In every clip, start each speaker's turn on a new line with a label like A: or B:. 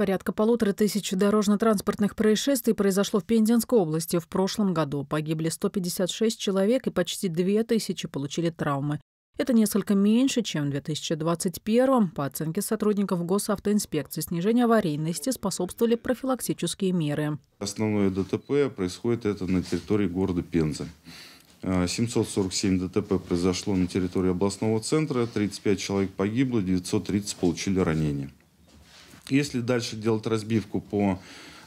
A: Порядка полутора тысяч дорожно-транспортных происшествий произошло в Пензенской области. В прошлом году погибли 156 человек и почти тысячи получили травмы. Это несколько меньше, чем в 2021 По оценке сотрудников госавтоинспекции, снижение аварийности способствовали профилактические меры.
B: Основное ДТП происходит это на территории города Пенза. 747 ДТП произошло на территории областного центра, 35 человек погибло, 930 получили ранения. Если дальше делать разбивку по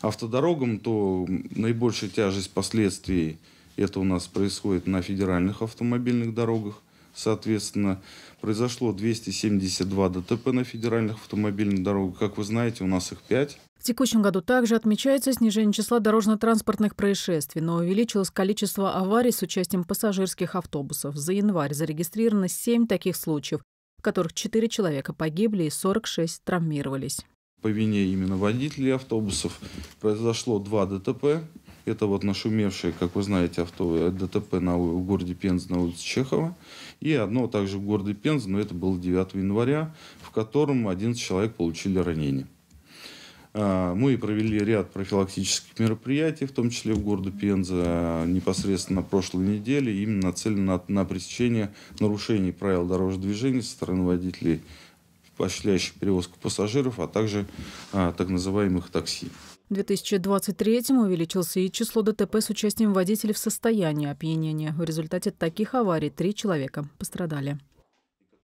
B: автодорогам, то наибольшая тяжесть последствий это у нас происходит на федеральных автомобильных дорогах. Соответственно, произошло 272 ДТП на федеральных автомобильных дорогах. Как вы знаете, у нас их 5.
A: В текущем году также отмечается снижение числа дорожно-транспортных происшествий, но увеличилось количество аварий с участием пассажирских автобусов. За январь зарегистрировано 7 таких случаев, в которых 4 человека погибли и 46 травмировались
B: по вине именно водителей автобусов произошло два ДТП. Это вот нашумевшие, как вы знаете, авто, э, ДТП на, в городе Пенза на улице Чехова. И одно также в городе Пенза но это было 9 января, в котором 11 человек получили ранения. А, мы провели ряд профилактических мероприятий, в том числе в городе Пенза, а, непосредственно на прошлой неделе, именно нацелены на, на пресечение нарушений правил дорожного движения со стороны водителей осуществляющих перевозку пассажиров, а также а, так называемых такси.
A: В 2023-м увеличился и число ДТП с участием водителей в состоянии опьянения. В результате таких аварий три человека пострадали.